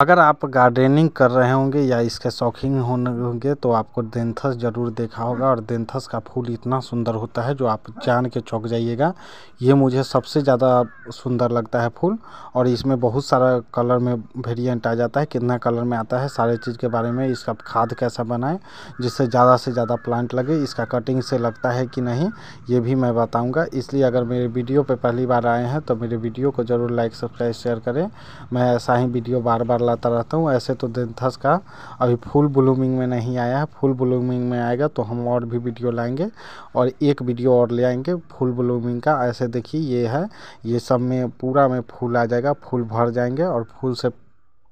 अगर आप गार्डनिंग कर रहे होंगे या इसके शौकीन होने होंगे तो आपको देंथस ज़रूर देखा होगा और देंथस का फूल इतना सुंदर होता है जो आप जान के चौक जाइएगा ये मुझे सबसे ज़्यादा सुंदर लगता है फूल और इसमें बहुत सारा कलर में वेरिएंट आ जाता है कितना कलर में आता है सारे चीज़ के बारे में इसका खाद कैसा बनाए जिससे ज़्यादा से ज़्यादा प्लांट लगे इसका कटिंग से लगता है कि नहीं ये भी मैं बताऊँगा इसलिए अगर मेरे वीडियो पर पहली बार आए हैं तो मेरे वीडियो को ज़रूर लाइक सब्सक्राइब शेयर करें मैं ऐसा ही वीडियो बार बार लाता रहता हूँ ऐसे तो देंथस का अभी फुल ब्लूमिंग में नहीं आया है फुल ब्लूमिंग में आएगा तो हम और भी वीडियो लाएंगे और एक वीडियो और ले आएंगे फुल ब्लूमिंग का ऐसे देखिए ये है ये सब में पूरा में फूल आ जाएगा फूल भर जाएंगे और फूल से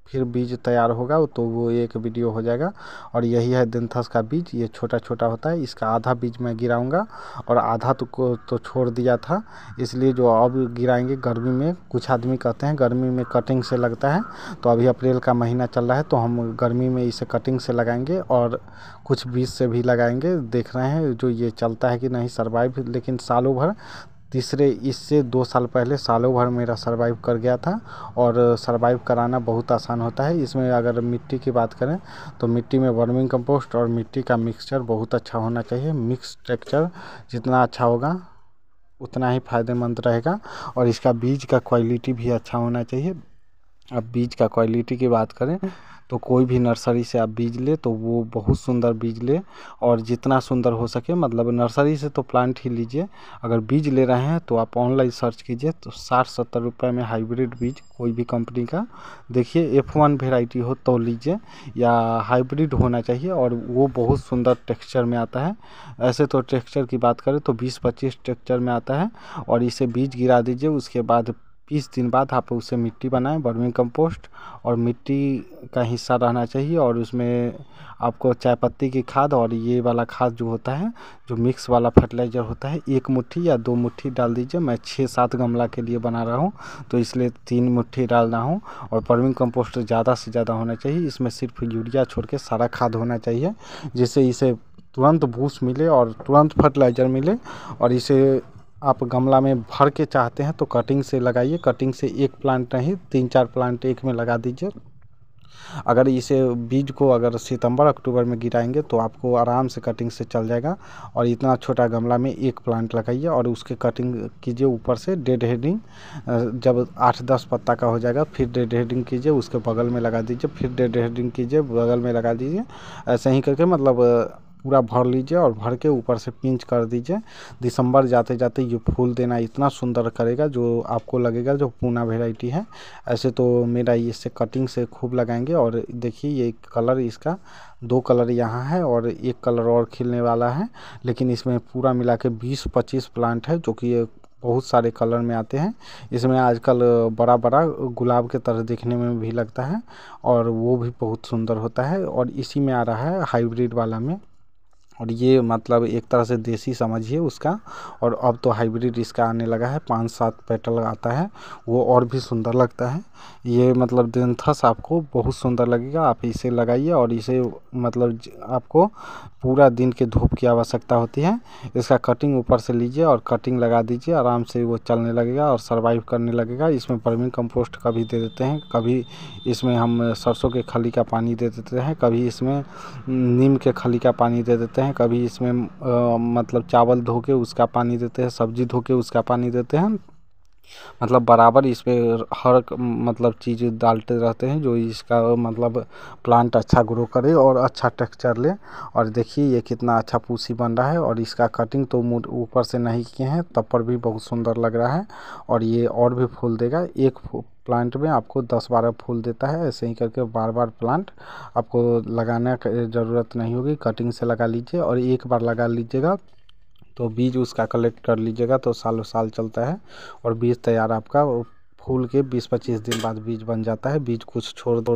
फिर बीज तैयार होगा तो वो एक वीडियो हो जाएगा और यही है देंथस का बीज ये छोटा छोटा होता है इसका आधा बीज मैं गिराऊंगा और आधा तो को तो छोड़ दिया था इसलिए जो अब गिराएंगे गर्मी में कुछ आदमी कहते हैं गर्मी में कटिंग से लगता है तो अभी अप्रैल का महीना चल रहा है तो हम गर्मी में इसे कटिंग से लगाएंगे और कुछ बीज से भी लगाएंगे देख रहे हैं जो ये चलता है कि नहीं सर्वाइव लेकिन सालों भर तीसरे इससे दो साल पहले सालों भर मेरा सर्वाइव कर गया था और सर्वाइव कराना बहुत आसान होता है इसमें अगर मिट्टी की बात करें तो मिट्टी में वर्मिंग कंपोस्ट और मिट्टी का मिक्सचर बहुत अच्छा होना चाहिए मिक्स टेक्चर जितना अच्छा होगा उतना ही फायदेमंद रहेगा और इसका बीज का क्वालिटी भी अच्छा होना चाहिए अब बीज का क्वालिटी की बात करें तो कोई भी नर्सरी से आप बीज ले तो वो बहुत सुंदर बीज ले और जितना सुंदर हो सके मतलब नर्सरी से तो प्लांट ही लीजिए अगर बीज ले रहे हैं तो आप ऑनलाइन सर्च कीजिए तो साठ सत्तर रुपये में हाइब्रिड बीज कोई भी कंपनी का देखिए एफ वन वेराइटी हो तो लीजिए या हाइब्रिड होना चाहिए और वो बहुत सुंदर टेक्स्चर में आता है ऐसे तो टेक्स्चर की बात करें तो बीस पच्चीस टेक्स्चर में आता है और इसे बीज गिरा दीजिए उसके बाद बीस दिन बाद आप उसे मिट्टी बनाएं बर्मिंग कम्पोस्ट और मिट्टी का हिस्सा रहना चाहिए और उसमें आपको चाय पत्ती की खाद और ये वाला खाद जो होता है जो मिक्स वाला फर्टिलाइज़र होता है एक मुट्ठी या दो मुट्ठी डाल दीजिए मैं छः सात गमला के लिए बना रहा हूँ तो इसलिए तीन मुट्ठी डाल रहा हूँ और बर्मिंग कम्पोस्ट ज़्यादा से ज़्यादा होना चाहिए इसमें सिर्फ यूरिया छोड़ के सारा खाद होना चाहिए जिससे इसे तुरंत भूस मिले और तुरंत फर्टिलाइज़र मिले और इसे आप गमला में भर के चाहते हैं तो कटिंग से लगाइए कटिंग से एक प्लांट नहीं तीन चार प्लांट एक में लगा दीजिए अगर इसे बीज को अगर सितंबर अक्टूबर में गिराएंगे तो आपको आराम से कटिंग से चल जाएगा और इतना छोटा गमला में एक प्लांट लगाइए और उसके कटिंग कीजिए ऊपर से डेड हेडिंग जब आठ दस पत्ता का हो जाएगा फिर डेड हेडिंग कीजिए उसके बगल में लगा दीजिए फिर डेड हेडिंग कीजिए बगल में लगा दीजिए ऐसे ही करके मतलब पूरा भर लीजिए और भर के ऊपर से पिंच कर दीजिए दिसंबर जाते जाते ये फूल देना इतना सुंदर करेगा जो आपको लगेगा जो पूना वेराइटी है ऐसे तो मेरा इससे कटिंग से खूब लगाएंगे और देखिए ये कलर इसका दो कलर यहाँ है और एक कलर और खिलने वाला है लेकिन इसमें पूरा मिला के बीस पच्चीस प्लांट है जो कि ये बहुत सारे कलर में आते हैं इसमें आजकल बड़ा बड़ा गुलाब के तरह देखने में भी लगता है और वो भी बहुत सुंदर होता है और इसी में आ रहा है हाइब्रिड वाला में और ये मतलब एक तरह से देसी समझिए उसका और अब तो हाइब्रिड इसका आने लगा है पाँच सात पेटल आता है वो और भी सुंदर लगता है ये मतलब देंथस आपको बहुत सुंदर लगेगा आप इसे लगाइए और इसे मतलब आपको पूरा दिन के धूप की आवश्यकता होती है इसका कटिंग ऊपर से लीजिए और कटिंग लगा दीजिए आराम से वो चलने लगेगा और सर्वाइव करने लगेगा इसमें वर्मी कंपोस्ट कभी दे देते हैं कभी इसमें हम सरसों के खली का पानी दे देते हैं कभी इसमें नीम के खली का पानी दे देते हैं हैं कभी इसमें मतलब चावल धो के उसका पानी देते हैं सब्ज़ी धो के उसका पानी देते हैं मतलब बराबर इस पर हर मतलब चीज़ डालते रहते हैं जो इसका मतलब प्लांट अच्छा ग्रो करे और अच्छा टेक्सचर ले और देखिए ये कितना अच्छा पूसी बन रहा है और इसका कटिंग तो मुड ऊपर से नहीं किए हैं तब पर भी बहुत सुंदर लग रहा है और ये और भी फूल देगा एक प्लांट में आपको 10-12 फूल देता है ऐसे ही करके बार बार प्लांट आपको लगाने की ज़रूरत नहीं होगी कटिंग से लगा लीजिए और एक बार लगा लीजिएगा तो बीज उसका कलेक्ट कर लीजिएगा तो सालों साल चलता है और बीज तैयार आपका फूल के बीस पच्चीस दिन बाद बीज बन जाता है बीज कुछ छोड़ दो